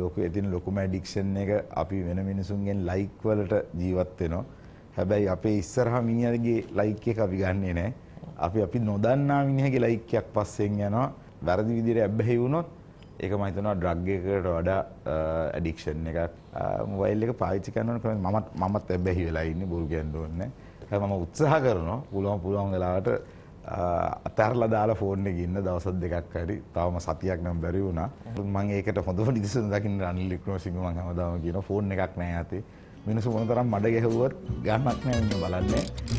ලෝක ඇතින ලොකුම ඩික්ෂන් එක අපි වෙන මිනිසුන්ගෙන් ලයික් වලට ජීවත් වෙනවා. හැබැයි අපේ ඉස්සරහා මිනිහගේ ලයික් එක අපි ගන්නෙ නෑ. අපි අපි නොදන්නා මිනිහගේ ලයික් එකක් පස්සෙන් යනවා. වැරදි විදිහට ඇබ්බැහි වුණොත් ඒක මම හිතනවා ඩ්‍රග් එකකට වඩා ඇඩික්ෂන් එකක්. මොබයිල් එක පාවිච්චි කරනකොට මමත් මමත් ඇබ්බැහි වෙලා ඉන්නේ බොරු කියන්න ඕනේ නෑ. හැබැයි මම උත්සාහ කරනවා පුළුවන් පුළුවන් වෙලාවට අතැරල දාලා ෆෝර්න ගන්න දවසත් දෙකක් හරි තවම සතියක් නම් බැරි වුණා මං ඒකට හොඳ නිසු දකින්න රනිල් ලික්නෝසිංහ මං හැමදාම කියන ෆෝන් එකක් නෑ ඇති මිනිසු මොනතරම් මඩ ගැහුවොත් ගන්නක් නෑ ඉන්න බලන්නේ